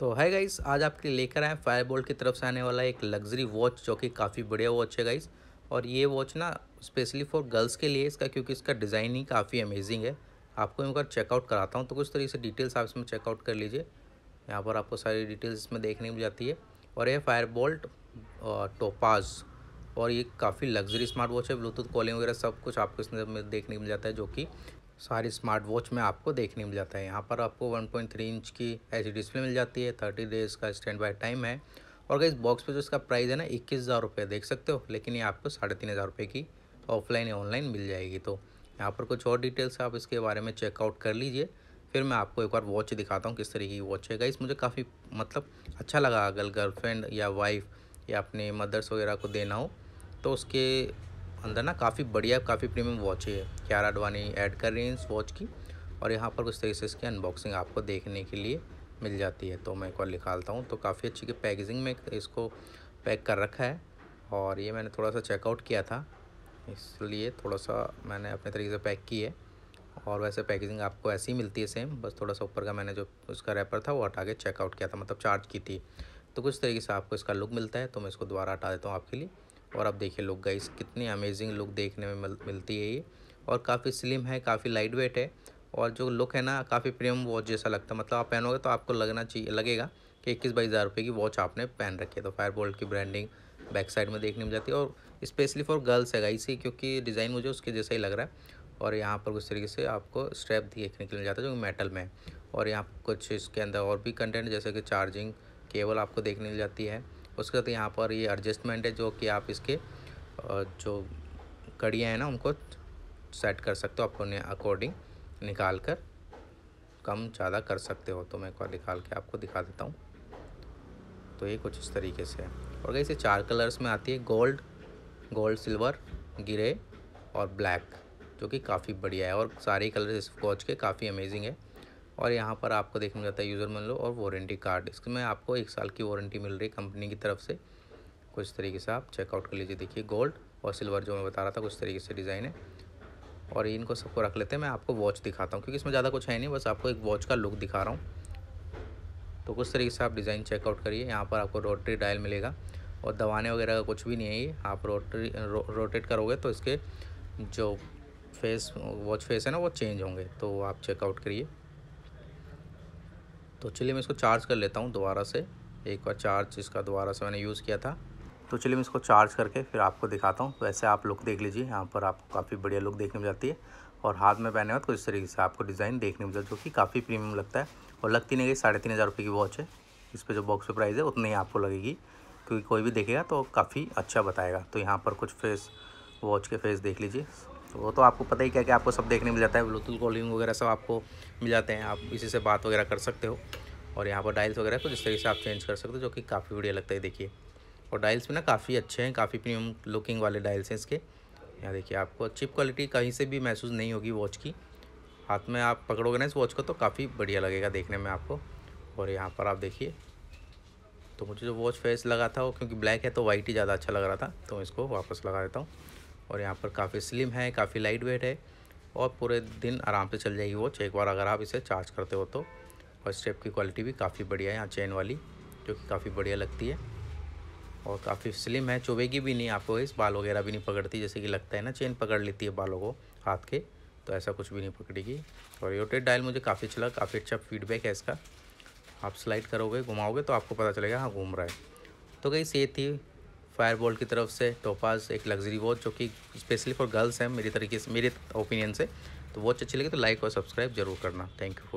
तो है गाइस आज आपके लिए लेकर आए फायरबोल्ट की तरफ से आने वाला एक लग्जरी वॉच जो कि काफ़ी बढ़िया वॉच है गाइस और ये वॉच ना स्पेशली फॉर गर्ल्स के लिए इसका क्योंकि इसका डिज़ाइन ही काफ़ी अमेजिंग है आपको एक बार चेकआउट कराता हूँ तो कुछ तरीके से डिटेल्स आप इसमें चेकआउट कर लीजिए यहाँ पर आपको सारी डिटेल्स इसमें देखने मिल जाती है और यह फायरबोल्ट टोपाज और ये काफ़ी लग्जरी स्मार्ट वॉच है ब्लूटूथ कॉलिंग वगैरह सब कुछ आपको इसमें देखने मिल जाता है जो कि सारी स्मार्ट वॉच में आपको देखने मिल जाता है यहाँ पर आपको 1.3 इंच की एच डिस्प्ले मिल जाती है थर्टी डेज़ का स्टैंड बाय टाइम है और इस बॉक्स पे जो इसका प्राइस है ना इक्कीस हज़ार रुपये देख सकते हो लेकिन ये आपको साढ़े तीन हज़ार रुपये की ऑफलाइन या ऑनलाइन मिल जाएगी तो यहाँ पर कुछ और डिटेल्स आप इसके बारे में चेकआउट कर लीजिए फिर मैं आपको एक बार वॉच दिखाता हूँ किस तरीके की वॉच है गाइस मुझे काफ़ी मतलब अच्छा लगा अगर गर्लफ्रेंड या वाइफ या अपने मदर्स वगैरह को देना हो तो उसके अंदर ना काफ़ी बढ़िया काफ़ी प्रीमियम वॉच है क्यारा अडवाणी ऐड कर रही है इस वॉच की और यहाँ पर कुछ तरीके से इसकी अनबॉक्सिंग आपको देखने के लिए मिल जाती है तो मैं एक बार निकालता हूँ तो काफ़ी अच्छी की पैकेजिंग में इसको पैक कर रखा है और ये मैंने थोड़ा सा चेकआउट किया था इसलिए थोड़ा सा मैंने अपने तरीके से पैक की है और वैसे पैकेजिंग आपको ऐसी ही मिलती है सेम बस थोड़ा सा ऊपर का मैंने जो उसका रैपर था वो हटा के चेकआउट किया था मतलब चार्ज की थी तो कुछ तरीके से आपको इसका लुक मिलता है तो मैं इसको दोबारा हटा देता हूँ आपके लिए और आप देखिए लुक गाइस कितनी अमेजिंग लुक देखने में मिल, मिलती है ये और काफ़ी स्लिम है काफ़ी लाइट वेट है और जो लुक है ना काफ़ी प्रीमियम वॉच जैसा लगता है मतलब आप पहनोगे तो आपको लगना चाहिए लगेगा कि इक्कीस बाईस हज़ार रुपये की वॉच आपने पहन रखी है तो फायर बोल्ट की ब्रांडिंग बैक साइड में देखने में जाती है और स्पेशली फॉर गर्ल्स है गाइस ही क्योंकि डिज़ाइन मुझे उसके जैसा ही लग रहा है और यहाँ पर कुछ तरीके से आपको स्ट्रैप देखने के लिए जाता है जो मेटल में और यहाँ कुछ इसके अंदर और भी कंटेंट जैसे कि चार्जिंग केबल आपको देखने मिल जाती है उसके बाद तो यहाँ पर ये एडजस्टमेंट है जो कि आप इसके जो कड़ियाँ हैं ना उनको सेट कर सकते हो अपने अकॉर्डिंग निकाल कर कम ज़्यादा कर सकते हो तो मैं एक बार निकाल के आपको दिखा देता हूँ तो ये कुछ इस तरीके से है और गई चार कलर्स में आती है गोल्ड गोल्ड सिल्वर ग्रे और ब्लैक जो कि काफ़ी बढ़िया है और सारे कलर इस वॉच के काफ़ी अमेजिंग है और यहाँ पर आपको देखने जाता है यूज़र लो और वारंटी कार्ड इसमें आपको एक साल की वारंटी मिल रही है कंपनी की तरफ से कुछ तरीके से आप चेकआउट कर लीजिए देखिए गोल्ड और सिल्वर जो मैं बता रहा था कुछ तरीके से डिज़ाइन है और इनको सबको रख लेते हैं मैं आपको वॉच दिखाता हूँ क्योंकि इसमें ज़्यादा कुछ है नहीं बस आपको एक वॉच का लुक दिखा रहा हूँ तो कुछ तरीके से आप डिज़ाइन चेकआउट करिए यहाँ पर आपको रोटरी डायल मिलेगा और दवाने वगैरह का कुछ भी नहीं है ये आप रोटरी रो, रोटेट करोगे तो इसके जो फेस वॉच फेस है ना वो चेंज होंगे तो आप चेकआउट करिए तो चलिए मैं इसको चार्ज कर लेता हूँ दोबारा से एक बार चार्ज इसका दोबारा से मैंने यूज़ किया था तो चलिए मैं इसको चार्ज करके फिर आपको दिखाता हूँ वैसे आप लुक देख लीजिए यहाँ पर आपको काफ़ी बढ़िया लुक देखने में जाती है और हाथ में पहने बाद तो इस तरीके से आपको डिज़ाइन देखने में जाती है जो कि काफ़ी प्रीमियम लगता है और लगती नहीं गई साढ़े तीन हज़ार रुपये की वॉच है इस पर जो बॉक्स पर प्राइस है उतनी ही आपको लगेगी क्योंकि कोई भी देखेगा तो काफ़ी अच्छा बताएगा तो यहाँ पर कुछ फेस वॉच के फेस देख लीजिए तो वो तो आपको पता ही क्या क्या आपको सब देखने मिल जाता है ब्लूटूथ कॉलिंग वगैरह सब आपको मिल जाते हैं आप इसी से बात वगैरह कर सकते हो और यहाँ पर डायल्स वगैरह तो जिस तरीके से आप चेंज कर सकते हो जो कि काफ़ी बढ़िया लगता है देखिए और डायल्स भी ना काफ़ी अच्छे हैं काफ़ी प्रीमियम लुकिंग वाले डायल्स हैं इसके यहाँ देखिए आपको चिप क्वालिटी कहीं से भी महसूस नहीं होगी वॉच की हाथ में आप पकड़ोगे ना इस वॉच को तो काफ़ी बढ़िया लगेगा देखने में आपको और यहाँ पर आप देखिए तो मुझे जो वॉच फेस लगा था वो क्योंकि ब्लैक है तो वाइट ही ज़्यादा अच्छा लग रहा था तो इसको वापस लगा देता हूँ और यहाँ पर काफ़ी स्लिम है काफ़ी लाइट वेट है और पूरे दिन आराम से चल जाएगी वो एक बार अगर आप इसे चार्ज करते हो तो और स्टेप की क्वालिटी भी काफ़ी बढ़िया है यहाँ चेन वाली जो कि काफ़ी बढ़िया लगती है और काफ़ी स्लिम है चुभेगी भी नहीं आपको इस बाल वगैरह भी नहीं पकड़ती जैसे कि लगता है ना चेन पकड़ लेती है बालों को हाथ के तो ऐसा कुछ भी नहीं पकड़ेगी और योटेड डायल मुझे काफ़ी अच्छा लगा काफ़ी अच्छा फीडबैक है इसका आप स्लाइड करोगे घुमाओगे तो आपको पता चलेगा हाँ घूम रहा है तो गई ये थी फायरबॉल की तरफ से टोपाज एक लग्जरी वॉच जो कि स्पेशली फॉर गर्ल्स हैं मेरी तरीके से मेरे ओपिनियन से तो वॉच अच्छी लगी तो लाइक और सब्सक्राइब जरूर करना थैंक यू